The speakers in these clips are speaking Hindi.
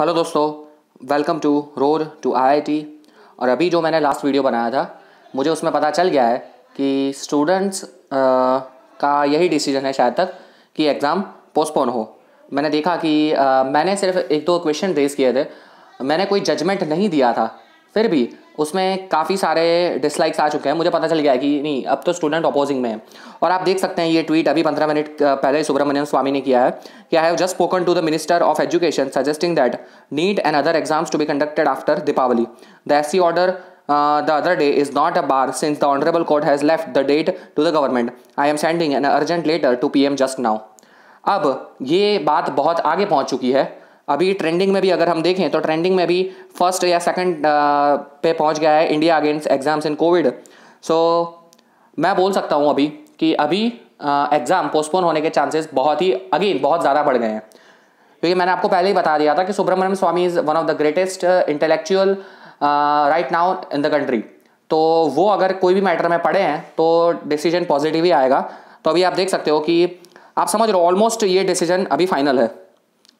हेलो दोस्तों welcome to road to IIT और अभी जो मैंने लास्ट वीडियो बनाया था मुझे उसमें पता चल गया है कि स्टूडेंट्स का यही डिसीजन है शायद तक कि एग्ज़ाम पोस्टपोन हो मैंने देखा कि आ, मैंने सिर्फ एक दो क्वेश्चन रेज किए थे मैंने कोई जजमेंट नहीं दिया था फिर भी उसमें काफ़ी सारे डिसलाइक्स आ चुके हैं मुझे पता चल गया है कि नहीं अब तो स्टूडेंट अपोजिंग में है और आप देख सकते हैं ये ट्वीट अभी पंद्रह मिनट पहले सुब्रमण्यम स्वामी ने किया है I have just spoken to the minister of education suggesting that NEET and other exams to be conducted after Deepavali the S C order the other day is not a bar since the honourable court has left the date to the government I am sending an urgent letter to P M just now अब ये बात बहुत आगे पहुंच चुकी है अभी ट्रेंडिंग में भी अगर हम देखें तो ट्रेंडिंग में भी फर्स्ट या सेकंड uh, पे पहुंच गया है India against exams in Covid so मैं बोल सकता हूं अभी कि अभी एग्ज़ाम पोस्टपोन होने के चांसेस बहुत ही अगेन बहुत ज़्यादा बढ़ गए हैं क्योंकि मैंने आपको पहले ही बता दिया था कि Subramanian Swamy is one of the greatest intellectual right now in the country तो वो अगर कोई भी मैटर में पढ़े हैं तो डिसीजन पॉजिटिव ही आएगा तो अभी आप देख सकते हो कि आप समझ रहे हो ऑलमोस्ट ये डिसीजन अभी फाइनल है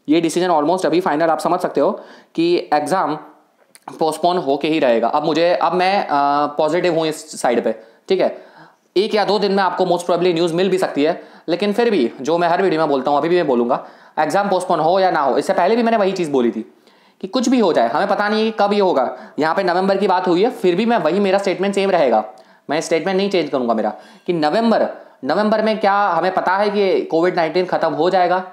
ये डिसीजन ऑलमोस्ट अभी फाइनल आप समझ सकते हो कि एग्ज़ाम पोस्टपोन होके ही रहेगा अब मुझे अब मैं पॉजिटिव हूँ इस साइड पे ठीक है एक या दो दिन में आपको मोस्ट प्रॉब्ली न्यूज़ मिल भी सकती है लेकिन फिर भी जो मैं हर वीडियो में बोलता हूँ अभी भी मैं बोलूँगा एग्जाम पोस्टपोन हो या ना हो इससे पहले भी मैंने वही चीज़ बोली थी कि कुछ भी हो जाए हमें पता नहीं है कब ये होगा यहाँ पे नवंबर की बात हुई है फिर भी मैं वही मेरा स्टेटमेंट सेम रहेगा मैं स्टेटमेंट नहीं चेंज करूँगा मेरा कि नवंबर नवंबर में क्या हमें पता है कि कोविड नाइन्टीन ख़त्म हो जाएगा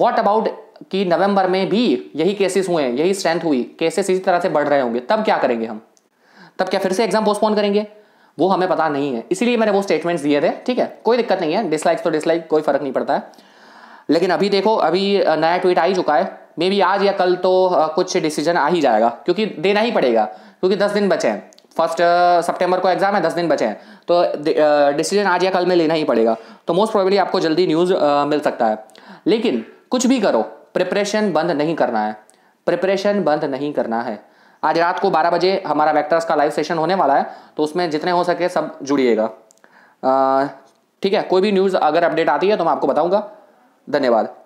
वॉट अबाउट कि नवंबर में भी यही केसेस हुए हैं यही स्ट्रेंथ हुई केसेस इसी तरह से बढ़ रहे होंगे तब क्या करेंगे हम तब क्या फिर से एग्जाम पोस्टपोन करेंगे वो हमें पता नहीं है इसीलिए मैंने वो स्टेटमेंट्स दिए थे ठीक है कोई दिक्कत नहीं है डिसलाइक्स तो डिसलाइक कोई फ़र्क नहीं पड़ता है लेकिन अभी देखो अभी नया ट्वीट आ ही चुका है मे बी आज या कल तो कुछ डिसीजन आ ही जाएगा क्योंकि देना ही पड़ेगा क्योंकि दस दिन बचे हैं फर्स्ट सितंबर को एग्ज़ाम है दस दिन बचे हैं तो डिसीजन आज या कल में लेना ही पड़ेगा तो मोस्ट प्रोबेबली आपको जल्दी न्यूज़ मिल सकता है लेकिन कुछ भी करो प्रिपरेशन बंद नहीं करना है प्रिपरेशन बंद नहीं करना है आज रात को 12 बजे हमारा वेक्टर्स का लाइव सेशन होने वाला है तो उसमें जितने हो सके सब जुड़िएगा ठीक है कोई भी न्यूज़ अगर अपडेट आती है तो मैं आपको बताऊँगा धन्यवाद